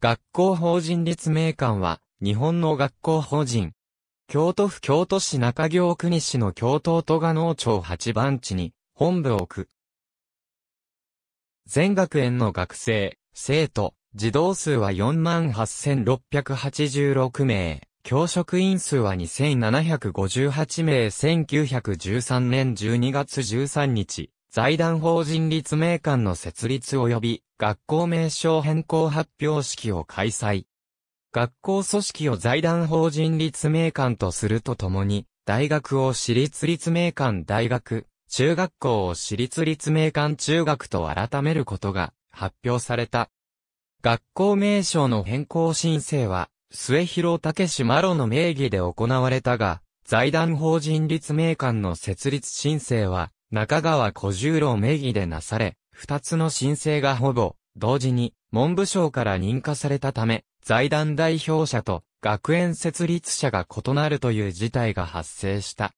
学校法人立命館は、日本の学校法人。京都府京都市中京区西の京都都賀農町八番地に、本部を置く。全学園の学生、生徒、児童数は48,686名、教職員数は2,758名1913年12月13日、財団法人立命館の設立及び学校名称変更発表式を開催。学校組織を財団法人立命館とするとともに、大学を私立立命館大学、中学校を私立立命館中学と改めることが発表された。学校名称の変更申請は、末広武志マロの名義で行われたが、財団法人立命館の設立申請は、中川小十郎名義でなされ、二つの申請がほぼ、同時に、文部省から認可されたため、財団代表者と学園設立者が異なるという事態が発生した。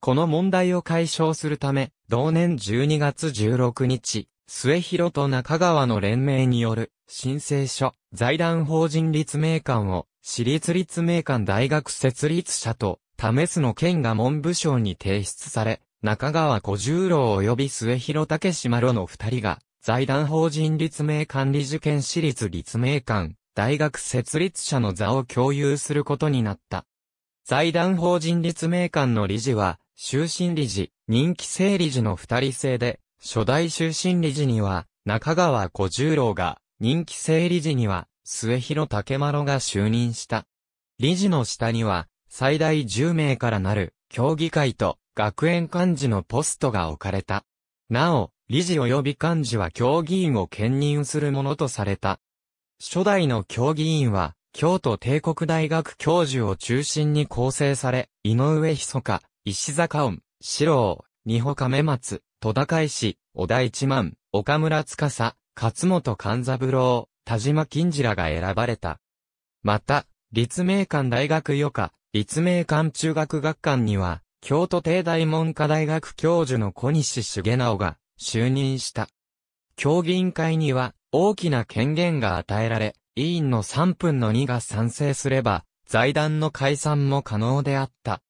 この問題を解消するため、同年12月16日、末広と中川の連名による申請書、財団法人立命館を、私立立命館大学設立者と、試すの件が文部省に提出され、中川小十郎及び末広武島路の二人が、財団法人立命館理事県私立立命館、大学設立者の座を共有することになった。財団法人立命館の理事は、終身理事、任期生理事の二人制で、初代終身理事には、中川小十郎が、任期生理事には、末広竹丸が就任した。理事の下には、最大10名からなる、協議会と、学園幹事のポストが置かれた。なお、理事及び幹事は協議員を兼任するものとされた。初代の協議員は、京都帝国大学教授を中心に構成され、井上密か、石坂恩、四郎、二穂亀松、戸高石、小田一万、岡村司、勝本勘三郎、田島金次らが選ばれた。また、立命館大学予科、立命館中学学館には、京都帝大文科大学教授の小西重直が就任した。協議委員会には大きな権限が与えられ、委員の3分の2が賛成すれば、財団の解散も可能であった。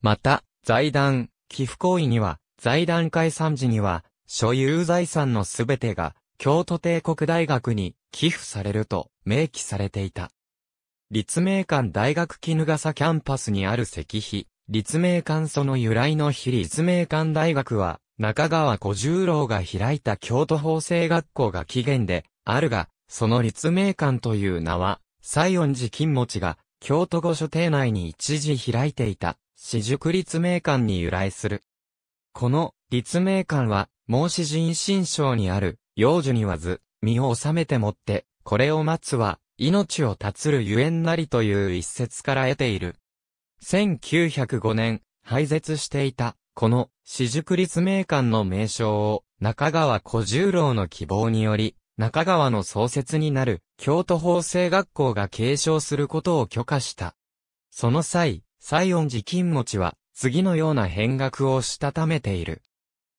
また、財団、寄付行為には、財団解散時には、所有財産のすべてが、京都帝国大学に寄付されると明記されていた。立命館大学絹笠キャンパスにある石碑、立命館その由来の日立命館大学は、中川小十郎が開いた京都法制学校が起源で、あるが、その立命館という名は、西園寺金持が、京都御所邸内に一時開いていた、私塾立命館に由来する。この、立命館は、孟子人心章にある、幼女にわず、身を治めてもって、これを待つは、命を絶つるゆえんなりという一節から得ている。1905年、廃絶していた、この、私塾立命館の名称を、中川小十郎の希望により、中川の創設になる、京都法制学校が継承することを許可した。その際、西音寺金持は、次のような変額をしたためている。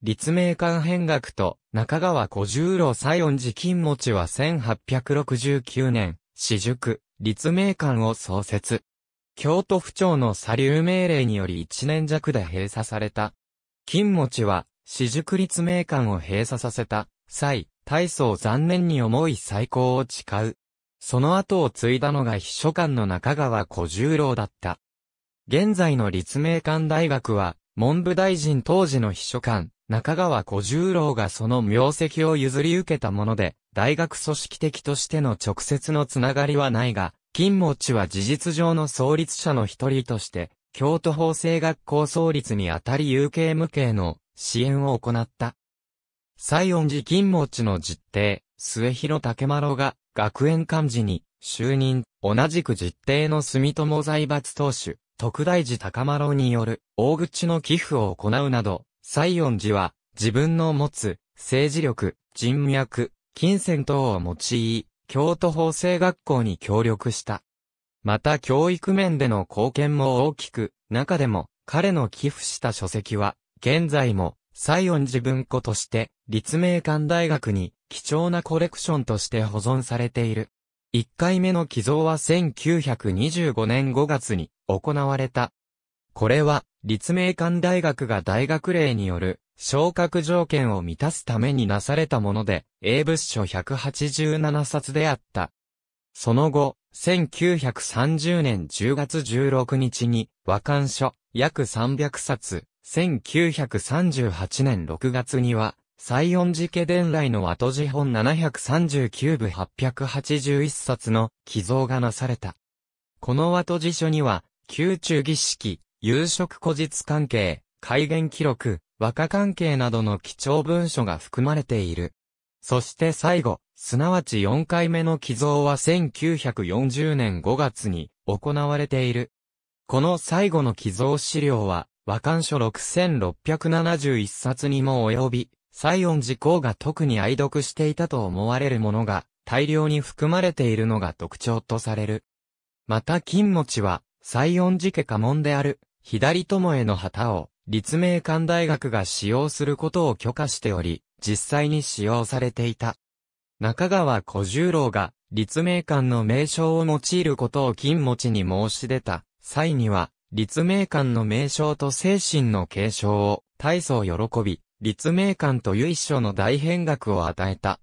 立命館変額と中川小十郎西音寺金持は1869年、私塾、立命館を創設。京都府庁の左流命令により1年弱で閉鎖された。金持は、私塾立命館を閉鎖させた際、大層残念に思い再興を誓う。その後を継いだのが秘書官の中川小十郎だった。現在の立命館大学は、文部大臣当時の秘書官、中川小十郎がその名跡を譲り受けたもので、大学組織的としての直接のつながりはないが、金持は事実上の創立者の一人として、京都法制学校創立にあたり有形無形の支援を行った。西園寺金持の実弟、末広竹丸が学園幹事に就任、同じく実弟の住友財閥当主、特大寺高丸による大口の寄付を行うなど、西園寺は自分の持つ政治力、人脈、金銭等を用い、京都法制学校に協力した。また教育面での貢献も大きく、中でも彼の寄付した書籍は、現在も西音寺文庫として立命館大学に貴重なコレクションとして保存されている。1回目の寄贈は1925年5月に行われた。これは立命館大学が大学令による昇格条件を満たすためになされたもので、英仏書187冊であった。その後、1930年10月16日に、和漢書約300冊、1938年6月には、西音寺家伝来の後字本739部881冊の寄贈がなされた。この後辞書には、宮中儀式、夕食古日関係、改元記録、和歌関係などの貴重文書が含まれている。そして最後、すなわち4回目の寄贈は1940年5月に行われている。この最後の寄贈資料は、和漢書6671冊にも及び、西音寺公が特に愛読していたと思われるものが大量に含まれているのが特徴とされる。また金持ちは、西音寺家家紋である、左友への旗を、立命館大学が使用することを許可しており、実際に使用されていた。中川小十郎が立命館の名称を用いることを金持ちに申し出た際には、立命館の名称と精神の継承を大層喜び、立命館と由緒の大変額を与えた。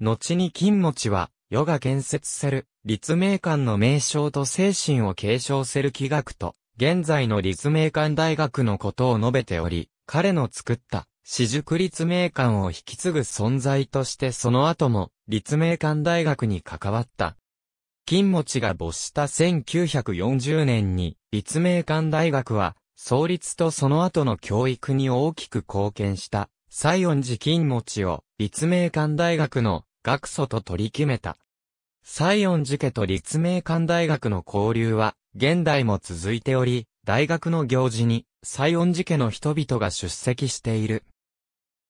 後に金持ちは、世が建設せる、立命館の名称と精神を継承せる気学と、現在の立命館大学のことを述べており、彼の作った私塾立命館を引き継ぐ存在としてその後も立命館大学に関わった。金持ちが没した1940年に立命館大学は創立とその後の教育に大きく貢献した西園寺金持ちを立命館大学の学祖と取り決めた。西園寺家と立命館大学の交流は現代も続いており、大学の行事に、西園寺家の人々が出席している。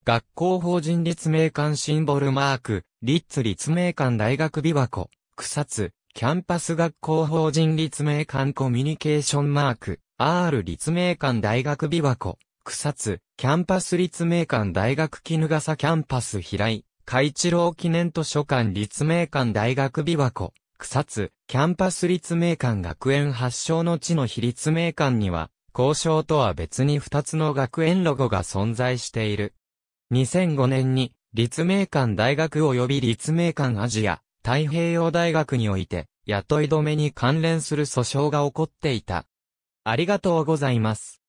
学校法人立命館シンボルマーク、立立命館大学琵琶湖、草津、キャンパス学校法人立命館コミュニケーションマーク、R 立命館大学琵琶湖、草津、キャンパス立命館大学絹笠キャンパス平井、海一郎記念図書館立命館大学琵琶湖、草津、キャンパス立命館学園発祥の地の非立命館には、交渉とは別に2つの学園ロゴが存在している。2005年に、立命館大学及び立命館アジア、太平洋大学において、雇い止めに関連する訴訟が起こっていた。ありがとうございます。